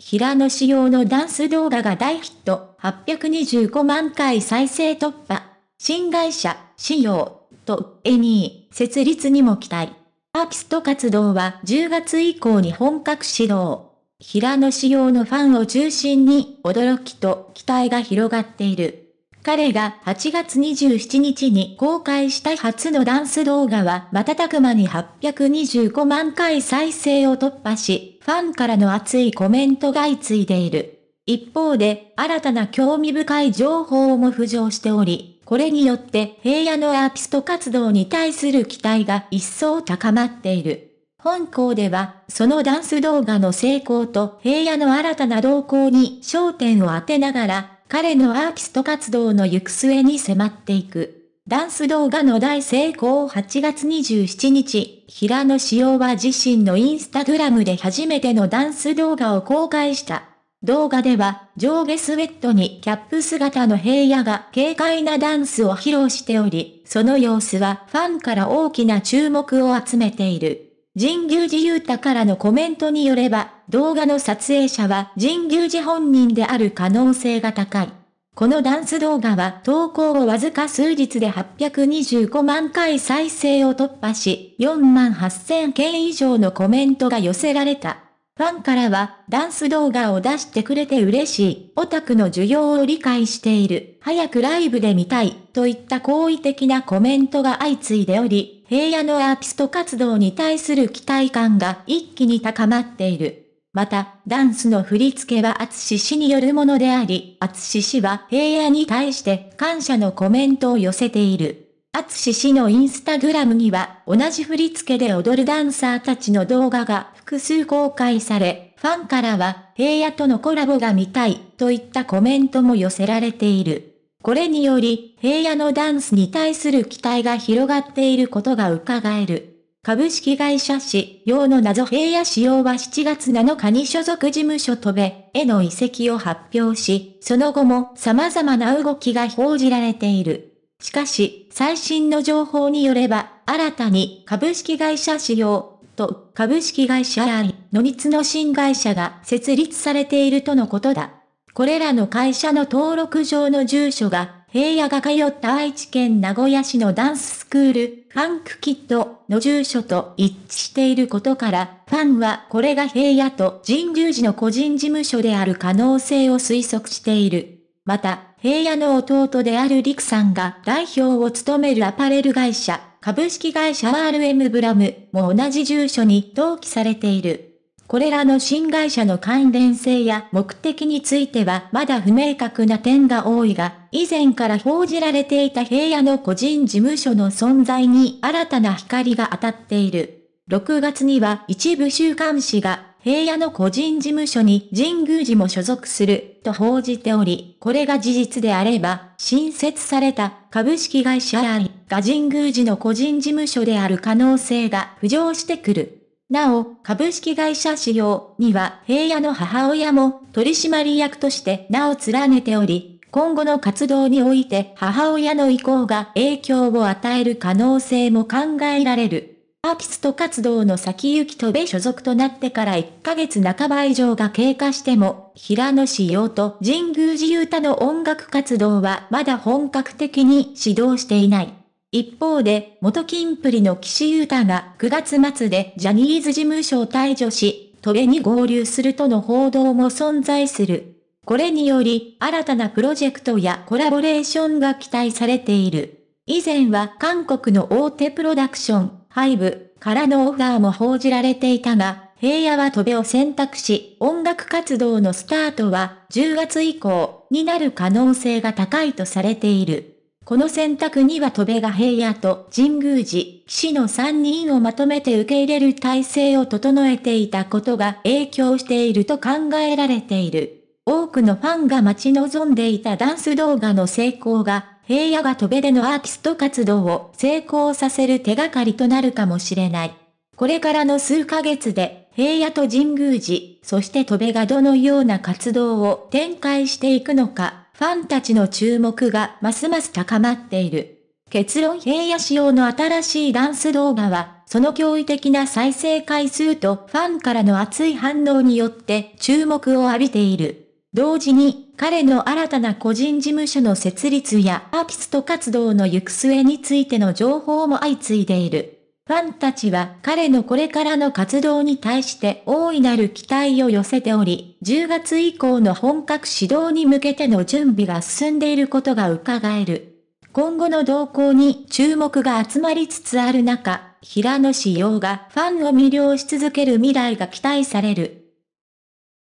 平野仕様のダンス動画が大ヒット、825万回再生突破。新会社、仕様、と、エニー、設立にも期待。アーティスト活動は10月以降に本格始動。平野仕様のファンを中心に、驚きと期待が広がっている。彼が8月27日に公開した初のダンス動画は瞬く間に825万回再生を突破し、ファンからの熱いコメントが相次いでいる。一方で、新たな興味深い情報も浮上しており、これによって平野のアーティスト活動に対する期待が一層高まっている。本校では、そのダンス動画の成功と平野の新たな動向に焦点を当てながら、彼のアーティスト活動の行く末に迫っていく。ダンス動画の大成功8月27日、平野紫耀は自身のインスタグラムで初めてのダンス動画を公開した。動画では、上下スウェットにキャップ姿の平野が軽快なダンスを披露しており、その様子はファンから大きな注目を集めている。神宮寺勇太からのコメントによれば、動画の撮影者は神宮寺本人である可能性が高い。このダンス動画は投稿をわずか数日で825万回再生を突破し、4万8000件以上のコメントが寄せられた。ファンからは、ダンス動画を出してくれて嬉しい、オタクの需要を理解している、早くライブで見たい、といった好意的なコメントが相次いでおり、平野のアーティスト活動に対する期待感が一気に高まっている。また、ダンスの振り付けは厚氏によるものであり、厚氏は平野に対して感謝のコメントを寄せている。厚氏のインスタグラムには、同じ振り付けで踊るダンサーたちの動画が複数公開され、ファンからは、平野とのコラボが見たい、といったコメントも寄せられている。これにより、平野のダンスに対する期待が広がっていることが伺える。株式会社市用の謎平野仕様は7月7日に所属事務所とべ、への移籍を発表し、その後も様々な動きが報じられている。しかし、最新の情報によれば、新たに株式会社仕様と株式会社ありの2つの新会社が設立されているとのことだ。これらの会社の登録上の住所が、平野が通った愛知県名古屋市のダンススクール、ファンクキットの住所と一致していることから、ファンはこれが平野と神宮寺の個人事務所である可能性を推測している。また、平野の弟である陸さんが代表を務めるアパレル会社、株式会社 RM ブラムも同じ住所に登記されている。これらの新会社の関連性や目的についてはまだ不明確な点が多いが、以前から報じられていた平野の個人事務所の存在に新たな光が当たっている。6月には一部週刊誌が平野の個人事務所に神宮寺も所属すると報じており、これが事実であれば、新設された株式会社 i が神宮寺の個人事務所である可能性が浮上してくる。なお、株式会社仕様には平野の母親も取締役として名を連ねており、今後の活動において母親の意向が影響を与える可能性も考えられる。アーティスト活動の先行きとべ所属となってから1ヶ月半ば以上が経過しても、平野仕様と神宮寺うたの音楽活動はまだ本格的に始動していない。一方で、元金プリの岸優太が9月末でジャニーズ事務所を退所し、トレに合流するとの報道も存在する。これにより、新たなプロジェクトやコラボレーションが期待されている。以前は韓国の大手プロダクション、ハイブからのオファーも報じられていたが、平野は飛べを選択し、音楽活動のスタートは10月以降になる可能性が高いとされている。この選択には戸部が平野と神宮寺、岸の3人をまとめて受け入れる体制を整えていたことが影響していると考えられている。多くのファンが待ち望んでいたダンス動画の成功が、平野が戸部でのアーティスト活動を成功させる手がかりとなるかもしれない。これからの数ヶ月で、平野と神宮寺、そして戸部がどのような活動を展開していくのか、ファンたちの注目がますます高まっている。結論平野仕様の新しいダンス動画は、その驚異的な再生回数とファンからの熱い反応によって注目を浴びている。同時に、彼の新たな個人事務所の設立やアーティスト活動の行く末についての情報も相次いでいる。ファンたちは彼のこれからの活動に対して大いなる期待を寄せており、10月以降の本格指導に向けての準備が進んでいることが伺える。今後の動向に注目が集まりつつある中、平野紫耀がファンを魅了し続ける未来が期待される。